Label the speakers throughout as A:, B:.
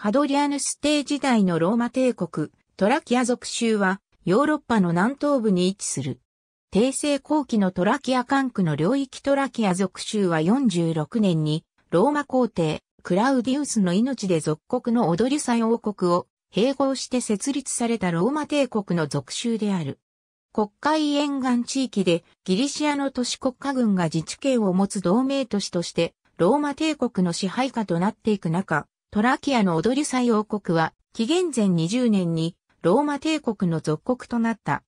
A: ハドリアヌス帝時代のローマ帝国、トラキア属州は、ヨーロッパの南東部に位置する。帝政後期のトラキア管区の領域トラキア属州は46年に、ローマ皇帝、クラウディウスの命で属国のオドリュサイ王国を併合して設立されたローマ帝国の属州である。国会沿岸地域でギリシアの都市国家軍が自治権を持つ同盟都市としてローマ帝国の支配下となっていく中、トラキアのオドュサイ王国は、紀元前20年に、ローマ帝国の属国となった。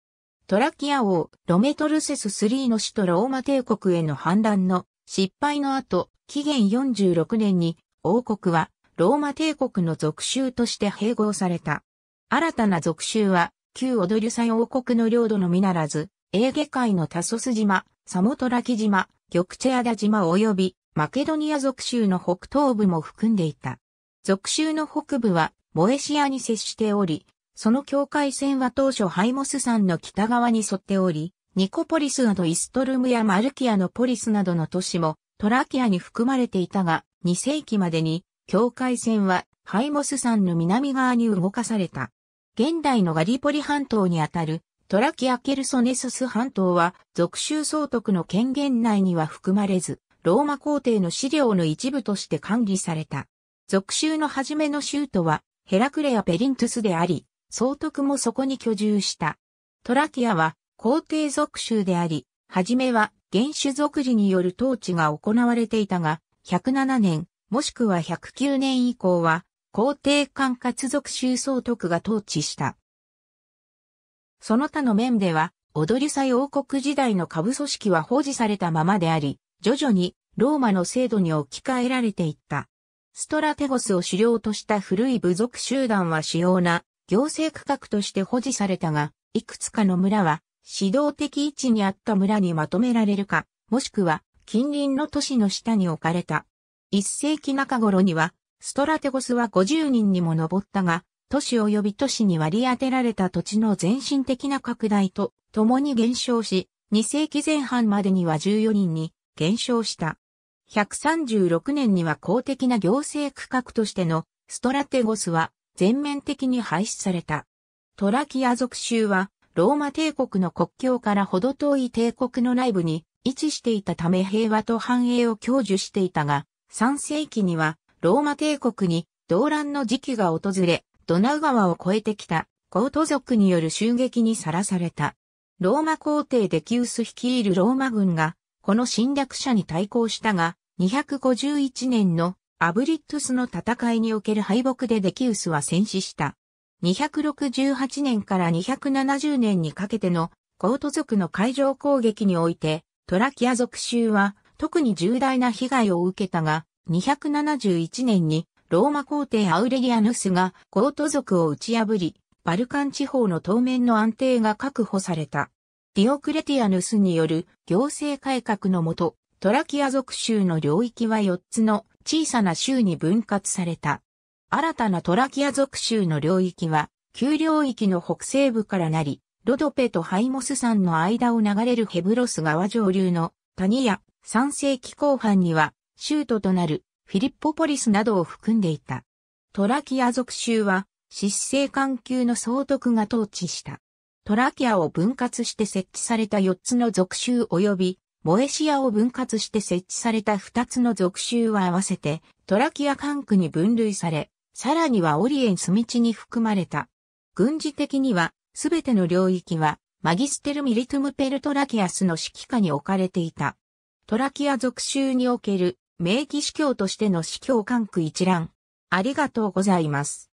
A: トラキア王、ロメトルセス3の首都ローマ帝国への反乱の失敗の後、紀元46年に、王国は、ローマ帝国の属州として併合された。新たな属州は、旧オドリュサ王国の領土のみならず、エーゲ海のタソス島、サモトラキ島、玉チェアダ島及び、マケドニア属州の北東部も含んでいた。属州の北部はモエシアに接しており、その境界線は当初ハイモス山の北側に沿っており、ニコポリスなどイストルムやマルキアのポリスなどの都市もトラキアに含まれていたが、2世紀までに境界線はハイモス山の南側に動かされた。現代のガリポリ半島にあたるトラキア・ケルソネスス半島は属州総督の権限内には含まれず、ローマ皇帝の資料の一部として管理された。属州の初めの州都はヘラクレア・ペリントゥスであり、総督もそこに居住した。トラキアは皇帝属州であり、初めは原種属時による統治が行われていたが、107年、もしくは109年以降は、皇帝管轄属州総督が統治した。その他の面では、踊り祭王国時代の下部組織は保持されたままであり、徐々にローマの制度に置き換えられていった。ストラテゴスを狩猟とした古い部族集団は主要な行政区画として保持されたが、いくつかの村は指導的位置にあった村にまとめられるか、もしくは近隣の都市の下に置かれた。1世紀中頃には、ストラテゴスは50人にも上ったが、都市及び都市に割り当てられた土地の全身的な拡大と共に減少し、2世紀前半までには14人に減少した。136年には公的な行政区画としてのストラテゴスは全面的に廃止された。トラキア属州はローマ帝国の国境からほど遠い帝国の内部に位置していたため平和と繁栄を享受していたが、3世紀にはローマ帝国に動乱の時期が訪れ、ドナウ川を越えてきたゴート族による襲撃にさらされた。ローマ皇帝デキウス率いるローマ軍が、この侵略者に対抗したが、251年のアブリットスの戦いにおける敗北でデキウスは戦死した。268年から270年にかけてのコート族の海上攻撃において、トラキア族州は特に重大な被害を受けたが、271年にローマ皇帝アウレリアヌスがコート族を打ち破り、バルカン地方の当面の安定が確保された。ディオクレティアヌスによる行政改革のもと、トラキア族州の領域は4つの小さな州に分割された。新たなトラキア族州の領域は、旧領域の北西部からなり、ロドペとハイモス山の間を流れるヘブロス川上流の谷や3世紀後半には、州都となるフィリッポポリスなどを含んでいた。トラキア族州は、失政官級の総督が統治した。トラキアを分割して設置された4つの族州及びモエシアを分割して設置された二つの属州は合わせてトラキア管区に分類され、さらにはオリエンス道に含まれた。軍事的には、すべての領域は、マギステル・ミリトゥム・ペルトラキアスの指揮下に置かれていた。トラキア属州における、名義司教としての司教管区一覧。ありがとうございます。